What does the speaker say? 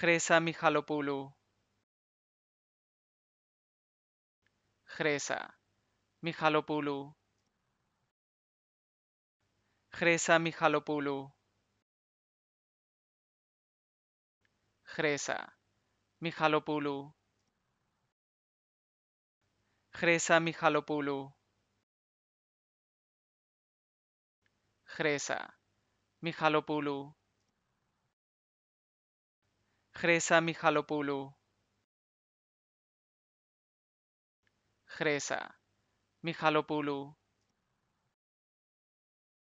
Gresa Mikhailopoulou. Gresa mijalopulu Gresa mijalopulu Gresa mijalopulu Gresa Mijalopulu Gresa Gresa Mihalopoulou. Gresa Mihalopoulou.